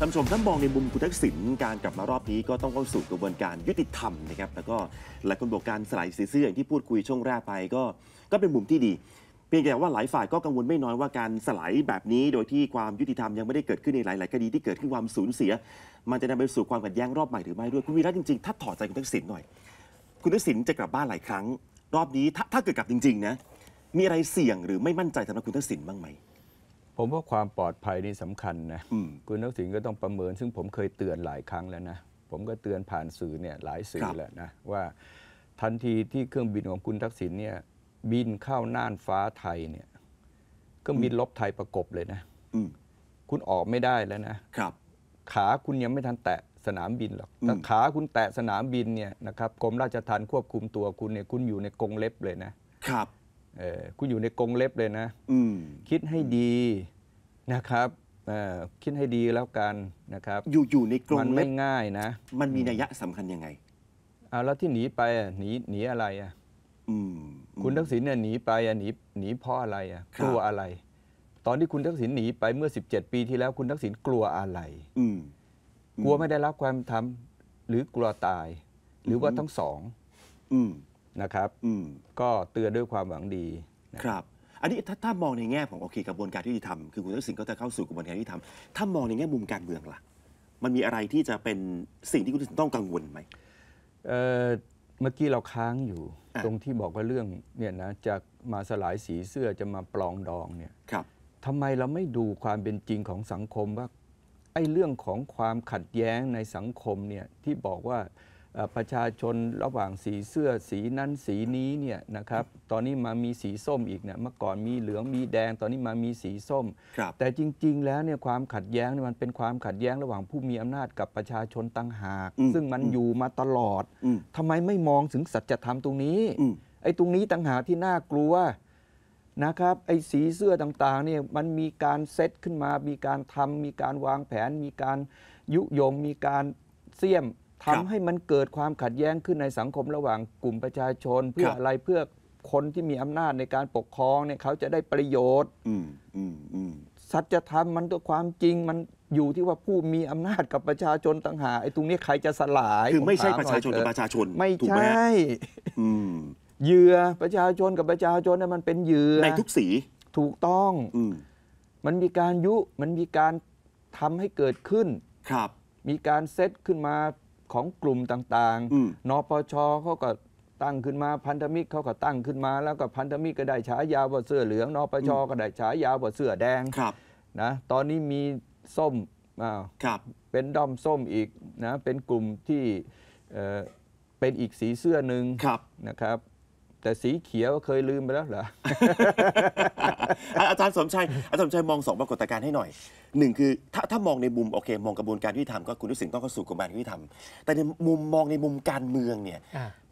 ท่านชมท่านมองในมุมคุณทักษิณการกลับมารอบนี้ก็ต้องเข้าสู่กระบวนการยุติธรรมนะครับแล้วก็หลายคนบอกการสลายสีเสื้ออย่างที่พูดคุยช่วงแรกไปก็ก็เป็นมุมที่ดีเพียงแต่ว่าหลายฝ่ายก็กังวลไม่น้อยว่าการสลายแบบนี้โดยที่ความยุติธรรมยังไม่ได้เกิดขึ้นในหลาย ๆ คดีที่เกิดขึ้นความสูญเสีย มันจะนำไปสู่ความขัดแย้งรอบใหม่หรือไม่ด้วยคุณวีระจริง ๆ ถ้าถอดใจคุณทักษิณหน่อย คุณทักษิณจะกลับบ้านหลายครั้ง รอบนี้ถ้าถ้าเกิดกลับจริง ๆ นะมีอะไรเสี่ยงหรือไม่มั่นใจสำหรับคุณทักษิณบ้างไหมผมว่าความปลอดภัยนี่สำคัญนะคุณนักสินก็ต้องประเมิน ซึ่งผมเคยเตือนหลายครั้งแล้วนะผมก็เตือนผ่านสื่อเนี่ย หลายสื่อแล้วนะว่า ทันทีที่เครื่องบินของคุณทักษิณเนี่ย บินเข้าน่านฟ้าไทยเนี่ย ก็บินลบไทยประกบเลยนะคุณออกไม่ได้แล้วนะครับ ขาคุณยังไม่ทันแตะสนามบินหรอกถ้าขาคุณแตะสนามบินเนี่ยนะครับกรมราชทัณฑ์ควบคุมตัวคุณเนี่ยคุณอยู่ในกรงเล็บเลยนะครับคุณอยู่ในกรงเล็บเลยนะคิดให้ดีนะครับคิดให้ดีแล้วกันนะครับ อยู่อยู่ในกรงมันไม่ง่ายนะ มันมีนัยยะสำคัญยังไงเอาแล้วที่หนีไปหนีหนีอะไรอ่ะคุณทักษิณเนี่ยหนีไปหนีหนีเพราะอะไรอ่ะกลัวอะไร ตอนที่คุณทักษิณหนีไปเมื่อ 17 ปีที่แล้วคุณทักษิณกลัวอะไรกลัวไม่ได้รับความธรรมหรือกลัวตาย หรือว่าทั้งสองนะครับก็เตือนด้วยความหวังดีครับ อันนี้ถ้าถามองในแง่ของโอเคกระบวนการที่ดีทำคือคุณทักษิณก็จะเข้าสู่กระบวนการที่ทำถ้ามองในแง่มุมการเมืองล่ะมันมีอะไรที่จะเป็นสิ่งที่คุณทักษิณต้องกังวลไหม เมื่อกี้เราค้างอยู่ตรงที่บอกว่าเรื่องเนี่ยนะจะมาสลายสีเสื้อจะมาปลองดองเนี่ยครับทำไมเราไม่ดูความเป็นจริงของสังคมว่าไอ้เรื่องของความขัดแย้งในสังคมเนี่ยที่บอกว่าประชาชนระหว่างสีเสื้อสีนั้นสีนี้เนี่ยนะครับ ตอนนี้มามีสีส้มอีกเนี่ยเมื่อก่อนมีเหลืองมีแดง ตอนนี้มามีสีส้ม แต่จริง ๆแล้วเนี่ยความขัดแย้งเนี่ยมันเป็นความขัดแย้งระหว่างผู้มีอำนาจกับประชาชนต่างหาก ซึ่งมันอยู่มาตลอด ทำไมไม่มองถึงสัจธรรมตรงนี้ ไอ้ตรงนี้ต่างหากที่น่ากลัวนะครับ ไอ้สีเสื้อต่างๆเนี่ยมันมีการเซตขึ้นมา มีการทำ มีการวางแผน มีการยุยง มีการเสี่ยมทำให้มันเกิดความขัดแย้งขึ้นในสังคมระหว่างกลุ่มประชาชน เพื่ออะไรเพื่อคนที่มีอำนาจในการปกครองเนี่ยเขาจะได้ประโยชน์สัจธรรมมันตัวความจริงมันอยู่ที่ว่าผู้มีอำนาจกับประชาชนต่างหากไอ้ตรงนี้ใครจะสลายคือไม่ใช่ประชาชนกับประชาชนไม่ใช่เหยื่อประชาชนกับประชาชนเนี่ยมันเป็นเหยื่อในทุกสีถูกต้องมันมีการยุมันมีการทำให้เกิดขึ้นครับ มีการเซตขึ้นมาของกลุ่มต่างๆนปชเขาก็ตั้งขึ้นมา พันธมิตรเขาก็ตั้งขึ้นมา แล้วก็พันธมิตรก็ได้ฉายาว่าเสื้อเหลืองนปชก็ได้ฉายาว่าเสื้อแดงนะ ตอนนี้มีส้ม เป็นด้อมส้มอีกนะ เป็นกลุ่มที่เป็นอีกสีเสื้อหนึ่งนะครับแต่สีเขียวเคยลืมไปแล้วเหรออาจารย์สมชัยอาจารย์สมชัยมองสองปรากฏการณ์ให้หน่อยหนึ่งคือถ้าถ้ามองในมุมโอเค มองกระบวนการยุติธรรมก็คุณทุสิงต้องเข้าสู่กระบวนการยุติธรรม แต่ในมุมมองในมุมการเมืองเนี่ย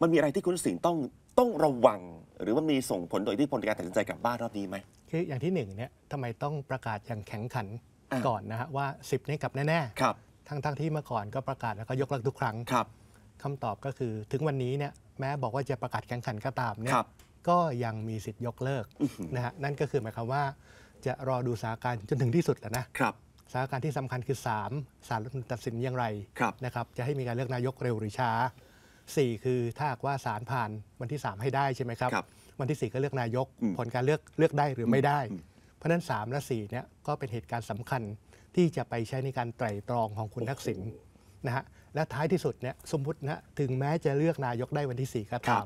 มันมีอะไรที่คุณทุสิงต้องต้องระวัง หรือว่ามีส่งผลโดยที่ผลการตัดสินใจกลับบ้านรอบนี้ไหมคืออย่างที่หนึ่งเนี่ยทำไมต้องประกาศอย่างแข็งขันก่อนนะฮะว่า 10 นี่กลับแน่ๆทั้งๆที่เมื่อก่อนก็ประกาศแล้วก็ยกเลิกทุกครั้งครับคำตอบก็คือถึงวันนี้เนี่ยแม้บอกว่าจะประกาศแข่งขันก็ตามเนี่ยก็ยังมีสิทธิ์ยกเลิกนะฮะนั่นก็คือหมายความว่าจะรอดูสถานการณ์จนถึงที่สุดแหละนะครับสถานการณ์ที่สำคัญคือ 3สารรัฐมนตัดสินอย่างไรรนะครับ จะให้มีการเลือกนายกเร็วหรือช้า 4 คือถ้าว่าสารผ่านวันที่ 3 ให้ได้ใช่ไหมครับรบวันที่ 4 ก็เลือกนายกผลการเลือกเลือกได้หรือไม่ได้ เพราะนั้น3 และ4เนี่ยก็เป็นเหตุการณ์สำคัญที่จะไปใช้ในการไตร่ตรองของคุณทักษิณนะฮะและท้ายที่สุดเนี่ยสมมตินะถึงแม้จะเลือกนายกได้วันที่4ก็ตาม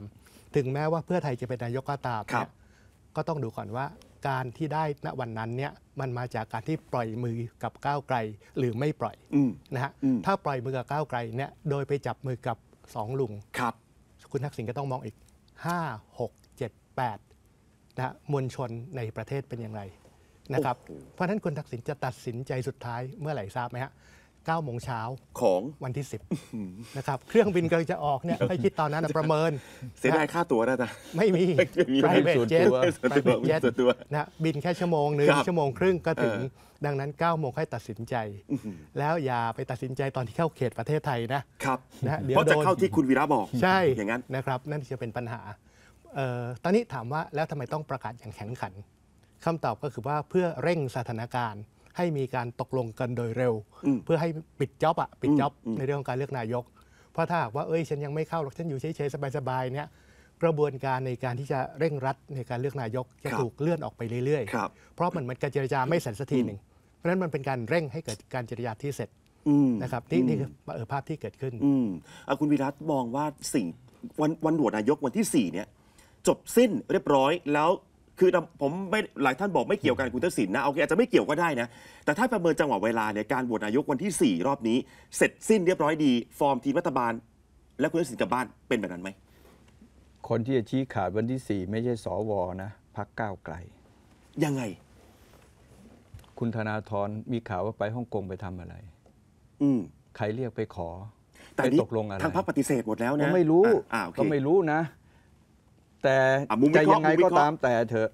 ถึงแม้ว่าเพื่อไทยจะเป็นนายกก็ตามก็ต้องดูก่อนว่า การที่ได้ณวันนั้นเนี่ยมันมาจากการที่ปล่อยมือกับก้าวไกลหรือไม่ปล่อยนะฮะถ้าปล่อยมือกับก้าวไกลเนี่ยโดยไปจับมือกับสองลุงครับคุณทักษิณก็ต้องมองอีก5 6 7 8นะฮะมวลชนในประเทศเป็นอย่างไรนะครับเพราะฉะนั้นคุณทักษิณจะตัดสินใจสุดท้ายเมื่อไหร่ทราบไหมฮะ9โมงเช้าของวันที่ 10นะครับเครื่องบินกำลังจะออกเนี่ยให้คิดตอนนั้นนะประเมิน เสียดายค่าตั๋วนะจ๊ะไม่มีไม่เป็น jet private j นะบินแค่ชั่วโมงนึง ชั่วโมงครึ่งก็ถึง ดังนั้น9โมงค่อยตัดสินใจ แล้วอย่าไปตัดสินใจตอนที่เข้าเขตประเทศไทยนะครับนะเพราะจะเข้าที่คุณวีระบอกใช่อย่างนั้นนะครับนั่นจะเป็นปัญหาตอนนี้ถามว่าแล้วทำไมต้องประกาศอย่างแข็งขันคำตอบก็คือว่าเพื่อเร่งสถานการณ์ให้มีการตกลงกันโดยเร็วเพื่อให้ปิดจ็อบอะปิดจ็อบในเรื่องของการเลือกนายก เพราะถ้าหากว่า เอ้ยฉันยังไม่เข้าหรอกฉันอยู่เฉยๆสบายๆเนี่ย กระบวนการในการที่จะเร่งรัด ในการเลือกนายกจะถูกเลื่อนออกไปเรื่อยๆ เพราะมันมันการเจรจาไม่เสร็จสักทีหนึ่งเพราะฉะนั้นมันเป็นการเร่งให้เกิดการเจรจาที่เสร็จนะครับนี่นี่คือภาพที่เกิดขึ้นคุณวิรัตมองว่าสิ่งวันวันโหวตนายกวันที่4เนี่ยจบสิ้นเรียบร้อยแล้วคือผมไม่หลายท่านบอกไม่เกี่ยวกันคุณทศินนะเอาโอเคอาจจะไม่เกี่ยวก็ได้นะ แต่ถ้าประเมินจังหวะเวลาเนี่ยการโหวตนายกวันที่ 4 รอบนี้เสร็จสิ้นเรียบร้อยดี ฟอร์มทีมรัฐบาล และคุณทศินกลับบ้านเป็นแบบนั้นไหม คนที่จะชี้ขาดวันที่ 4 ไม่ใช่สวนะ พักก้าวไกล ยังไง คุณธนาธรมีข่าวว่าไปฮ่องกงไปทำอะไร อืใครเรียกไปขอ แต่ตกลงอะไรทางพรรคปฏิเสธหมดแล้วนะก็ไม่รู้ก็ไม่รู้นะแต่จะยังไงก็ตามแต่เถอะ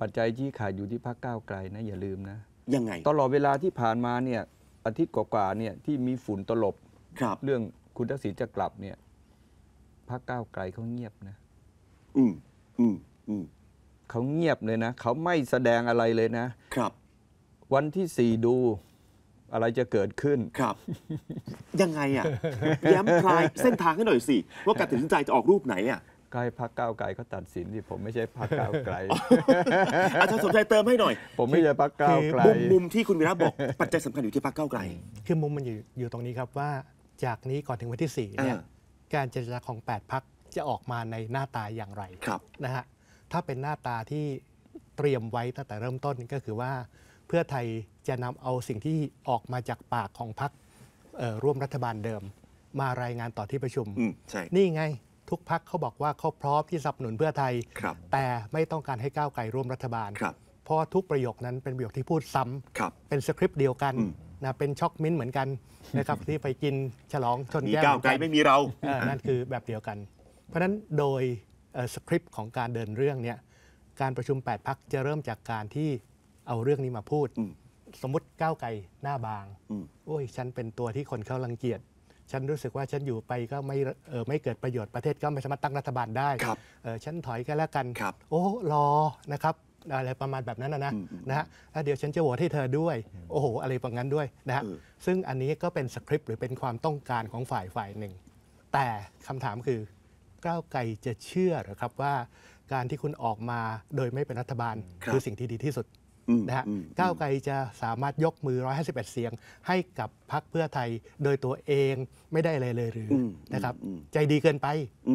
ปัจจัยที่ขาดอยู่ที่พรรคก้าวไกลนะ อย่าลืมนะ ยังไง ตลอดเวลาที่ผ่านมาเนี่ยอาทิตย์กว่าๆเนี่ยที่มีฝุ่นตลบ ครับ เรื่องคุณทักษิณจะกลับเนี่ยพรรคก้าวไกลเขาเงียบนะ อืมอืมอืมเขาเงียบเลยนะเขาไม่แสดงอะไรเลยนะครับ วันที่สี่ดูอะไรจะเกิดขึ้น ครับ ยังไงอ่ะ ย้ำคลายเส้นทางให้หน่อยสิว่าการตัดสินใจจะออกรูปไหนอ่ะใกล้พักก้าวไกลเขาตัดสินที่ผมไม่ใช่พักก้าวไกลอาจารย์สมชายเติมให้หน่อย ผมไม่ใช่พักก้าวไกลมุมมุมที่คุณวีระบอก ปัจจัยสำคัญอยู่ที่พักก้าวไกล คือมุมมันอยู่อยู่ตรงนี้ครับว่าจากนี้ก่อนถึงวันที่4เนี่ยการเจรจาของ 8พักจะออกมาในหน้าตาอย่างไรครับนะฮะ ถ้าเป็นหน้าตาที่เตรียมไว้ตั้งแต่เริ่มต้นก็คือว่าเพื่อไทยจะนำเอาสิ่งที่ออกมาจากปากของพรรคร่วมรัฐบาลเดิม มารายงานต่อที่ประชุม นี่ไง ทุกพักเขาบอกว่าเขาพร้อมที่สนับสนุนเพื่อไทย แต่ไม่ต้องการให้ก้าวไกลร่วมรัฐบาล เพราะทุกประโยคนั้นเป็นประโยคที่พูดซ้ำเป็นสคริปต์เดียวกันนะเป็นช็อกมิ้นเหมือนกันนะครับที่ไปกินฉลองชนแก้วก้าวไกลไม่มีเรานั่นคือแบบเดียวกันเพราะฉะนั้นโดยสคริปต์ของการเดินเรื่องเนี่ยการประชุม 8พักจะเริ่มจากการที่เอาเรื่องนี้มาพูด สมมติก้าวไกลหน้าบาง โอ้ย ฉันเป็นตัวที่คนเขารังเกียจฉันรู้สึกว่าฉันอยู่ไปก็ไม่เออไม่เกิดประโยชน์ประเทศก็ไม่สามารถตั้งรัฐบาลได้เออฉันถอยก็แล้วกัน โอ้รอนะครับ อะไรประมาณแบบนั้นนะนะฮะ้เดี๋ยวฉันจะโหวตให้เธอด้วย โอ้โห อะไรประมาณนั้นด้วยนะฮะซึ่งอันนี้ก็เป็นสคริปต์หรือเป็นความต้องการของฝ่ายฝ่ายหนึ่งแต่คำถามคือก้าวไกลจะเชื่อหรือครับว่า การที่คุณออกมาโดยไม่เป็นรัฐบาลคือสิ่งที่ดีที่สุดนะฮะก้าวไกลจะสามารถยกมือ151เสียงให้กับพรรคเพื่อไทยโดยตัวเองไม่ได้อะไรเลยหรือนะครับ ใจดีเกินไป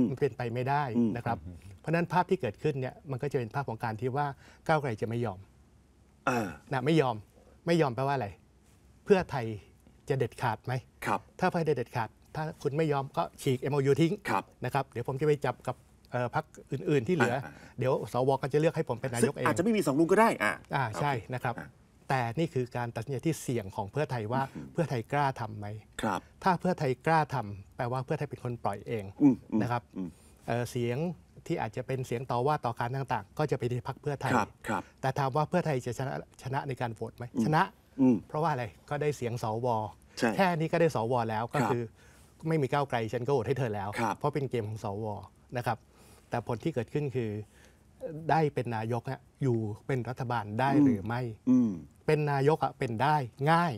มันเป็นไปไม่ได้นะครับ เพราะนั้นภาพที่เกิดขึ้นเนี่ยมันก็จะเป็นภาพของการที่ว่าก้าวไกลจะไม่ยอมนะไม่ยอมไม่ยอมแปลว่าอะไร เพื่อไทยจะเด็ดขาดไหมครับ ถ้าเพื่อไทยเด็ดขาด ถ้าคุณไม่ยอมก็ฉีก MOU ทิ้งนะครับ เดี๋ยวผมจะไปจับกับพักอื่นๆที่เหลือ เดี๋ยวสวก็จะเลือกให้ผมเป็นนายกเองอาจจะไม่มีสองลุงก็ได้อ่าอ่าใช่นะครับแต่นี่คือการตัดสินใจที่เสี่ยงของเพื่อไทยว่าเพื่อไทยกล้าทำไหมครับ ถ้าเพื่อไทยกล้าทำ แปลว่าเพื่อไทยเป็นคนปล่อยเองนะครับเสียงที่อาจจะเป็นเสียงต่อว่าต่อการต่างๆ ก็จะไปที่พักเพื่อไทยครับแต่ถามว่าเพื่อไทยจะชนะชนะในการโหวตไหมชนะเพราะว่าอะไรก็ได้เสียงสวแค่นี้ก็ได้สวแล้วก็คือไม่มีก้าวไกลฉันก็โหวตให้เธอแล้วเพราะเป็นเกมของสวนะครับแต่ผลที่เกิดขึ้นคือได้เป็นนายกอะอยู่เป็นรัฐบาลได้หรือไม่เป็นนายกอะเป็นได้ ง่าย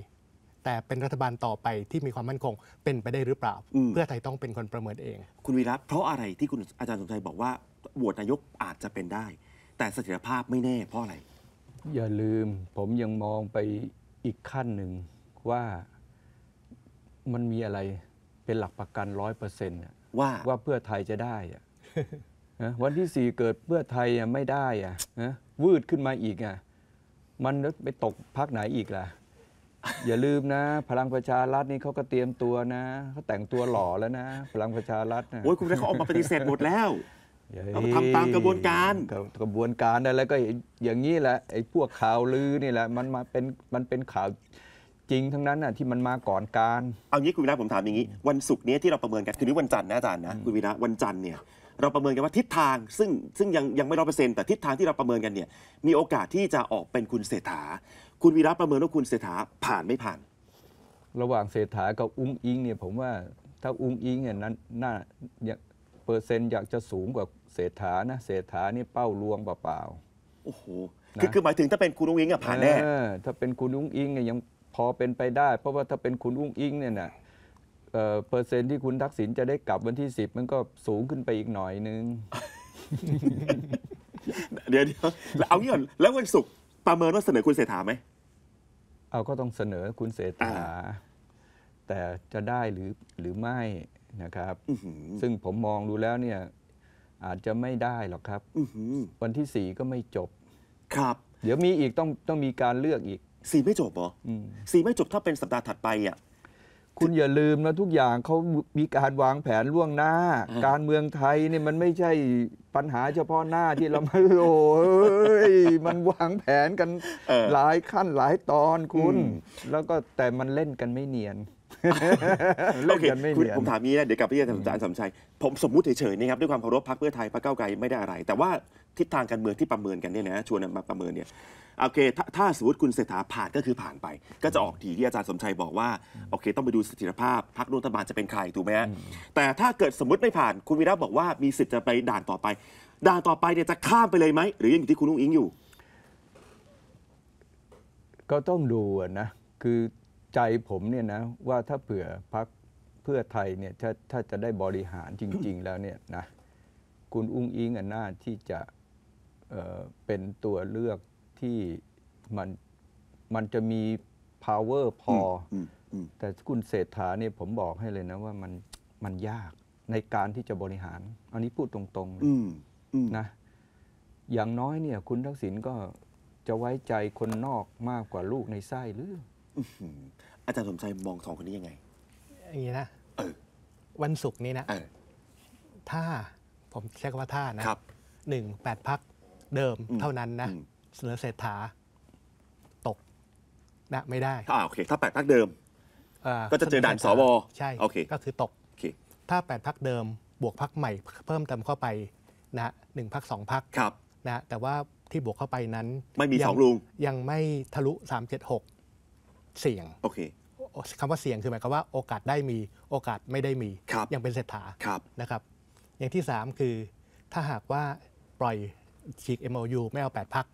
แต่เป็นรัฐบาลต่อไปที่มีความมั่นคง เป็นไปได้หรือเปล่า เพื่อไทยต้องเป็นคนประเมินเอง คุณวีระเพราะอะไรที่คุณอาจารย์สมชัยบอกว่าโหวตนายกอาจจะเป็นได้ แต่เสถียรภาพไม่แน่ เพราะอะไร อย่าลืม ผมยังมองไปอีกขั้นหนึ่งว่า มันมีอะไรเป็นหลักประกันร้อยเปอร์เซ็นต์ว่าว่าเพื่อไทยจะได้วันที่สี่เกิดเพื่อไทยอ่ะไม่ได้อ่ะนะวืดขึ้นมาอีกอ่ะมันไปตกพักไหนอีกล่ะ อย่าลืมนะ พลังประชารัฐนี่เขาก็เตรียมตัวนะเขาแต่งตัวหล่อแล้วนะ พลังประชารัฐนะโอ้ยคุณได้เขาออกมาปฏิเสธหมดแล้วเขาทำตามกระบวนการ กระบวนการอะไรก็อย่างนี้แหละไอ้พวกข่าวลือนี่แหละมันมาเป็นมันเป็นข่าวจริงทั้งนั้นน่ะที่มันมาก่อนการเอางี้คุณวิระผมถามอย่างนี้ วันศุกร์นี้ที่เราประเมินกันคือนี้วันจันทร์นะอาจารย์นะคุณวิระวันจันทร์เนี่ยเราประเมินกันว่าทิศทางซึ่งซึ่งยังยังไม่ร้อเปอร์เซ็นต์แต่ทิศทางที่เราประเมินกันเนี่ยมีโอกาสที่จะออกเป็นคุณเศรษฐา คุณวีระประเมินว่าคุณเศรษฐาผ่านไม่ผ่าน ระหว่างเศรษฐากับอุ้งอิงเนี่ยผมว่าถ้าอุ้งอิงเนี่ยนั้นน่าเปอร์เซ็นต์อยากจะสูงกว่าเศรษฐานะเศรษฐานี่เป้าลวงเปล่าๆโอ้โหคือคือหมายถึงถ้าเป็นคุณอุ้งอิงอะผ่านแน่ถ้าเป็นคุณอุ้งอิงเนี่ยยังพอเป็นไปได้ เพราะว่าถ้าเป็นคุณอุ้งอิง เนี่ยนะเออเปอร์เซ็นต์ที่คุณทักษิณจะได้กลับวันที่ 10 มันก็สูงขึ้นไปอีกหน่อยนึงเดี๋ยวเดี๋ยวเอางี้ก่อนแล้ววันศุกร์ประเมินว่าเสนอคุณเศรษฐาไหม เอาก็ต้องเสนอคุณเศรษฐา แต่จะได้หรือหรือไม่นะครับซึ่งผมมองดูแล้วเนี่ย อาจจะไม่ได้หรอกครับวันที่สี่ก็ไม่จบ ครับ เดี๋ยวมีอีกต้องต้องมีการเลือกอีกสี่ไม่จบเหรอ สี่ไม่จบถ้าเป็นสัปดาห์ถัดไปอ่ะ คุณอย่าลืมนะทุกอย่างเขามีการวางแผนล่วงหน้า การเมืองไทยนี่มันไม่ใช่ปัญหาเฉพาะหน้าที่เราไม่โอ้ย มันวางแผนกันหลายขั้นหลายตอนคุณ แล้วก็แต่มันเล่นกันไม่เนียนเล่นกันไม่คุณนผมถามนี้นะเดี๋ยวกลับไปที่อาจารย์สมชัยผมสมมุติเฉยๆนะครับด้วยความเคารพพักเพื่อไทยพักเก้าไกลไม่ได้อะไร แต่ว่าทิศทางการเมืองที่ประเมินกันเนี่ยนะชวนมาประเมินเนี่ยโอเคถ้าถ้าสมมติคุณเศรษฐาผ่านก็คือผ่านไป ก็จะออกทีที่อาจารย์สมชัยบอกว่าโอเค ต้องไปดูสถิรภาพพรรครัฐบาลจะเป็นใครถูกไหมฮะแต่ถ้าเกิดสมมติไม่ผ่านคุณวีระบอกว่ามีสิทธิ์จะไปด่านต่อไป ด่านต่อไปเนี่ยจะข้ามไปเลยไหม หรือยังอยู่ที่คุณลุงอิงอยู่ ก็ต้องดูนะคือใจผมเนี่ยนะว่าถ้าเผื่อพักเพื่อไทยเนี่ยถ้าถ้าจะได้บริหารจริง ๆ แล้วเนี่ยนะ คุณอุ้งอิงอ่ะน่าที่จะเเป็นตัวเลือกที่มันมันจะมี power พออแต่คุณเศรษฐาเนี่ยผมบอกให้เลยนะว่ามันมันยากในการที่จะบริหาร อันนี้พูดตรงๆนะอย่างน้อยเนี่ย คุณทักษิณก็จะไว้ใจคนนอกมากกว่าลูกในไส้หรืออาจารย์สมชายมองสองคนนี้ยังไง อย่างนี้นะ เออ วันศุกร์นี้นะออถ้าผมใช้คำว่าท่านะ ครับ หนึ่งแปดพักเดิมเท่านั้นนะเสนอเศรษฐาตกนะไม่ได้อ่าโอเค ถ้าแปดพักเดิม ก็จะเจอด่านสวใช่ โอเค ก็คือตก ถ้าแปดพักเดิม บวกพักใหม่เพิ่มเติมเข้าไปนะหนึ่งพักสองพักครับ นะแต่ว่าที่บวกเข้าไปนั้น ไม่มีสองลุง ยังไม่ทะลุสามเจ็ดหกเสี่ยงโอเคคำว่าเสี่ยงคือหมายความว่าโอกาสได้มีโอกาสไม่ได้มียังเป็นเศรษฐานะครับ อย่างที่3คือถ้าหากว่าปล่อยฉีก MOU ไม่เอา8พัก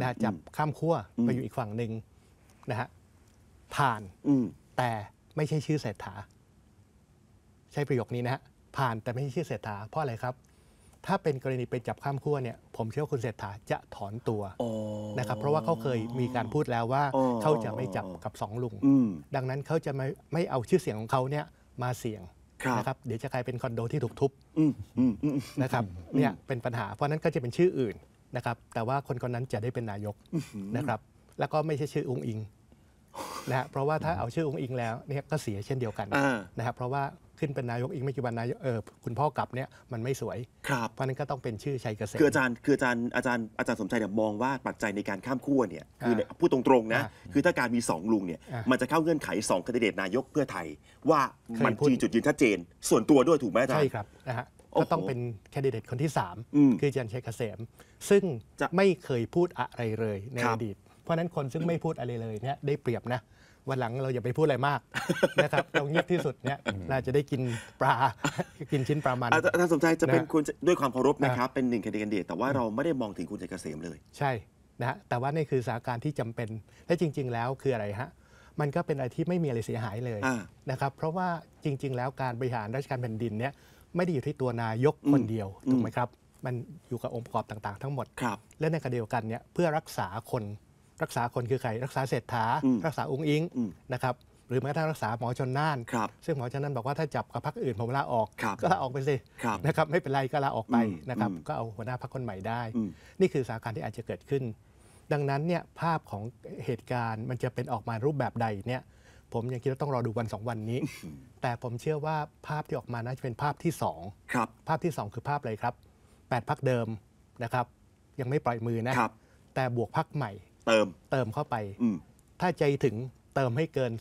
นะะจับข้ามขั้วไปอยู่อีกฝั่งหนึ่งนะฮะผ่านแต่ไม่ใช่ชื่อเศรษฐาใช้ประโยคนี้นะฮะผ่านแต่ไม่ใช่ชื่อเศรษฐาเพราะอะไรครับถ้าเป็นกรณีไปจับข้ามขั้วเนี่ยผมเชื่อว่าคุณเศรษฐาจะถอนตัวนะครับเพราะว่าเขาเคยมีการพูดแล้วว่าเขาจะไม่จับกับสองลุง ดังนั้นเขาจะไม่ไม่เอาชื่อเสียงของเขาเนี่ยมาเสี่ยงนะครับเดี๋ยวจะกลายเป็นคอนโดที่ถูกทุบนะครับเนี่ยเป็นปัญหาเพราะนั้นก็จะเป็นชื่ออื่นนะครับแต่ว่าคนคนนั้นจะได้เป็นนายกนะครับแล้วก็ไม่ใช่ชื่ออุ้งอิงนะฮะเพราะว่าถ้าเอาชื่อองค์อิงแล้วเนี่ยก็เสียเช่นเดียวกันนะครับเพราะว่าขึ้นเป็นนายกอิงไม่กี่วันนายเออคุณพ่อกลับเนี่ยมันไม่สวยครับ เพราะนั้นก็ต้องเป็นชื่อชัยเกษมคืออาจารย์คืออาจารย์อาจารย์อาจารย์สมชัยเนี่ยมองว่าปัจจัยในการข้ามขั้วเนี่ยคือพูดตรงๆนะคือถ้าการมี 2 ลุงเนี่ยมันจะเข้าเงื่อนไข 2คนดิเดตนายกเพื่อไทย ว่ามันมีจุดยืนชัดเจน ส่วนตัวด้วยถูกไหมอาจารย์ใช่ครับนะฮะก็ต้องเป็นแคนดิเดตคนที่3 คืออาจารย์ชัยเกษม ซึ่งไม่เคยพูดอะไรเลยในอดีตเพราะนั้นคนซึ่งไม่พูดอะไรเลยเนี่ยได้เปรียบนะวันหลังเราอย่าไปพูดอะไรมากนะครับเราเงียบที่สุดเนี่ยน่าจะได้กินปลากินชิ้นปลามันอาจารย์สมชายจะเป็นคุณด้วยความเคารพนะครับ เป็นหนึ่งแคนดิเดตแต่ว่าเราไม่ได้มองถึงคุณชัยเกษมเลย ใช่นะฮะแต่ว่านี่คือสถานการณ์ที่จำเป็นและจริง ๆแล้วคืออะไรฮะมันก็เป็นอะไรที่ไม่มีอะไรเสียหายเลยนะครับเพราะว่าจริง ๆ แล้วการบริหารราชการแผ่นดินเนี่ยไม่ได้อยู่ที่ตัวนายกคนเดียวถูกไหมครับ มันอยู่กับองค์ประกอบต่างๆทั้งหมดและในขณะเดียวกันเนี่ยเพื่อรักษาคนรักษาคนคือใครรักษาเศรษฐา รักษาองค์อิงนะครับหรือแม้กระทั่งรักษาหมอชนน่านซึ่งหมอชนน่านบอกว่าถ้าจับกับพรรคอื่นผมลาออก ก็ลาออกไปสินะครับไม่เป็นไรก็ลาออกไปนะครับ ก็เอาหัวหน้าพรรคคนใหม่ได้ นี่คือสถานการณ์ที่อาจจะเกิดขึ้น ดังนั้นเนี่ยภาพของเหตุการณ์มันจะเป็นออกมารูปแบบใดเนี่ยผมยังคิดว่าต้องรอดูวันสองวันนี้ แต่ผมเชื่อว่าภาพที่ออกมาน่าจะเป็นภาพที่สองภาพที่สองคือภาพอะไรครับแปดพักเดิมนะครับ ยังไม่ปล่อยมือนะแต่บวกพักใหม่เติม เติมเข้าไป ถ้าใจถึงเติมให้เกิน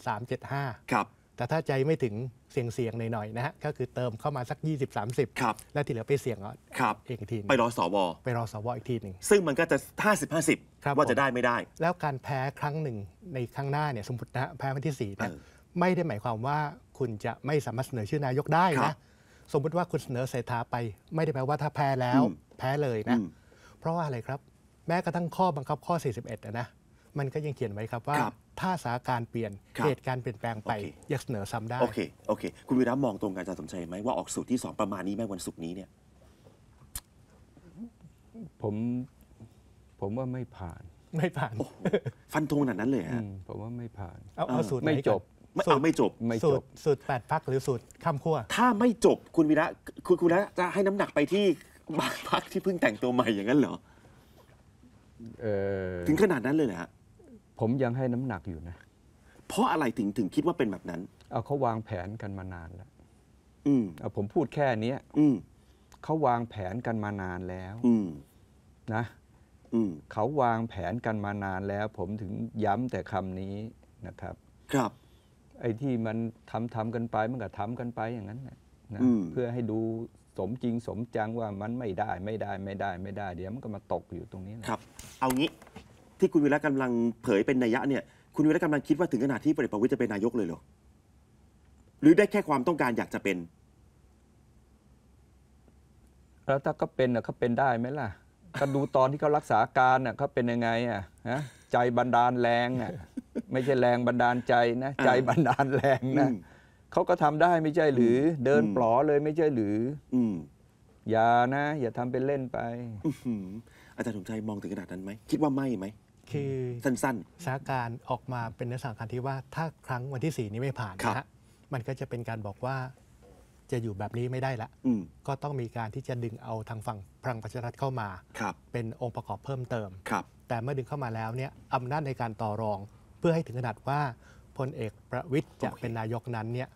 375ครับ แต่ถ้าใจไม่ถึงเสี่ยงๆหน่อยๆนะฮะก็คือเติมเข้ามาสัก20-30ครับและที่เหลือไปเสี่ยงอ่ครับเองีกทีหนึ่งไปรอสวไปรอสวอีกทีหนึ่งซึ่งมันก็จะ50ครับ50 ว่าจะได้ไม่ได้ แล้วการแพ้ครั้งหนึ่งในครั้งหน้าเนี่ย สมมตินะแพ้วันที่4ี่เนี่ยไม่ได้หมายความว่าคุณจะไม่สามารถเสนอชื่อนายกได้นะสมมติว่าคุณเสนอเศรษฐาไปไม่ได้แปลว่าถ้าแพ้แล้ว แพ้เลยนะเพราะว่าอะไรครับแม้กระทั่งข้อบังคับข้อ 41นะ มันก็ยังเขียนไว้ครับว่า ถ้าสถานการณ์เปลี่ยนเหตุการณ์เปลี่ยนแปลงไปยังเสนอซ้ำได้โอเคโอเคคุณวีระมองตรงกันอาจารย์สมชัยไหมว่าออกสูตรที่ 2 ประมาณนี้ไหมวันศุกร์นี้เนี่ย ผมผมว่าไม่ผ่านไม่ผ่าน ฟันธงขนาดนั้นเลยฮะผมว่าไม่ผ่านเอาเอาสูตรไม่จบไม่เอาไม่จบไม่จบสูตรแปดพักหรือสูตรข้ามขั้วถ้าไม่จบคุณวีระคุณคุณวีระจะให้น้ำหนักไปที่บางพักที่เพิ่งแต่งตัวใหม่อย่างนั้นเหรอถึงขนาดนั้นเลยเหรอฮะ ผมยังให้น้ำหนักอยู่นะ เพราะอะไรถึงถึงคิดว่าเป็นแบบนั้น เอาเขาวางแผนกันมานานแล้ว อืมเอาผมพูดแค่เนี้ยอืมเขาวางแผนกันมานานแล้วอืมนะ อืมเขาวางแผนกันมานานแล้ว ผมถึงย้ำแต่คำนี้นะครับ ครับ ไอ้ที่มันทำทำกันไปมันก็ทำกันไปอย่างนั้นนะ เพื่อให้ดูสมจริงสมจังว่ามันไม่ได้ไม่ได้ไม่ได้ไม่ได้ เดี๋ยวมันก็มาตกอยู่ตรงนี้นะครับ เอางี้ที่คุณวิระกำลังเผยเป็นนัยยะเนี่ยคุณวิระกำลังคิดว่าถึงขนาดที่พลเอกประวิตรจะเป็นนายกเลยเหรอหรือได้แค่ความต้องการอยากจะเป็นแล้วถ้าเขาเป็นเขาเป็นได้ไหมล่ะก็ดูตอนที่เขารักษาการเขาเป็นยังไงอ่ะฮะใจบันดาลแรงอ่ะไม่ใช่แรงบันดาลใจนะใจบันดาลแรงนะเขาก็ทำได้ไม่ใช่หรือเดินปลอเลยไม่ใช่หรือ อือย่านะ อย่าทำเป็นเล่นไปอาจารย์สมชัยมองถึงขนาดนั้นไหมคิดว่าไม่ไหมคือสั้นๆสถานการณ์ออกมาเป็นในสถานการที่ว่า ถ้าครั้งวันที่สี่นี้ไม่ผ่านนะฮะมันก็จะเป็นการบอกว่าจะอยู่แบบนี้ไม่ได้ละก็ต้องมีการที่จะดึงเอาทางฝั่งพลังประชารัฐเข้ามาเป็นองค์ประกอบเพิ่มเติมครับ แต่เมื่อดึงเข้ามาแล้วเนี่ยอำนาจในการต่อรองเพื่อให้ถึงขนาดว่าพลเอกประวิทย์จะเป็นนายกนั้นเนี่ย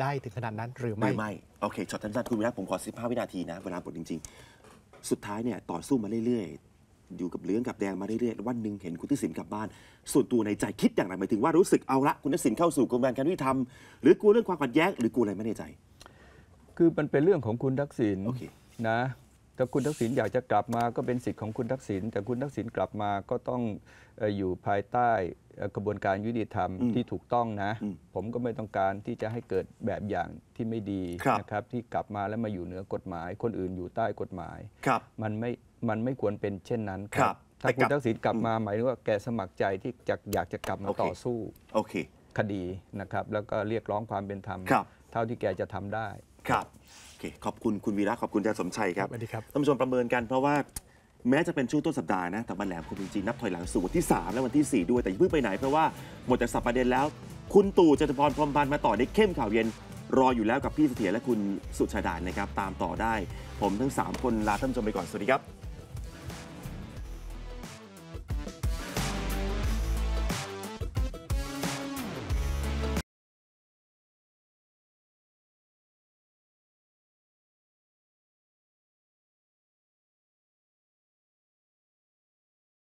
ได้ถึงขนาดนั้น หรือไม่ไม่โอเคช็อตสั้นๆคุณวิรัตผมขอ15วินาทีนะ เวลาหมดจริง ๆ สุดท้ายเนี่ยต่อสู้มาเรื่อย ๆ อยู่กับเลือง กับแดงมาเรื่อย ๆวันหนึ่งเห็นคุณทักษิณกลับบ้าน ส่วนตัวในใจคิดอย่างไรหมายถึงว่ารู้สึกเอาละ คุณทักษิณเข้าสู่กระบวนการยุติธรรมหรือกลัวเรื่องความขัดแย้งหรือกลัวอะไรไม่ในใจ คือมันเป็นเรื่องของคุณทักษิณโอเคนะถ้าคุณทักษิณอยากจะกลับมาก็เป็นสิทธิ์ของคุณทักษิณแต่คุณทักษิณกลับมาก็ต้องอยู่ภายใต้กระบวนการยุติธรรมที่ถูกต้องนะ ผมก็ไม่ต้องการที่จะให้เกิดแบบอย่างที่ไม่ดีนะครับ ที่กลับมาแล้วมาอยู่เหนือกฎหมาย คนอื่นอยู่ใต้กฎหมายมันไม่มันไม่ควรเป็นเช่นนั้นครับ ถ้าคุณทักษิณกลับมาหมายถึงว่าแกสมัครใจที่จะอยากจะกลับมาต่อสู้ โอเค คดีนะครับ แล้วก็เรียกร้องความเป็นธรรม เท่าที่แกจะทำได้ครับขอบคุณคุณวีระขอบคุณอาจารย์สมชัยครับสวัสดีครับท่านผู้ชมประเมินกันเพราะว่าแม้จะเป็นช่วงต้นสัปดาห์นะแต่บันแหลมคมจริงๆนับถอยหลังสู่วันที่ 3 และวันที่ 4 ด้วยแต่ย่พิ่งไปไหนเพราะว่า หมดจากสัปดาหเดนแล้ว คุณตู่จตุพรพรมพันธ์มาต่อในเข้มข่าวเย็น รออยู่แล้วกับพี่เสถียรและคุณสุชาดานะครับตามต่อได้ ผมทั้ง 3 คนลาท่านผู้ชมไปก่อนสวัสดีครับ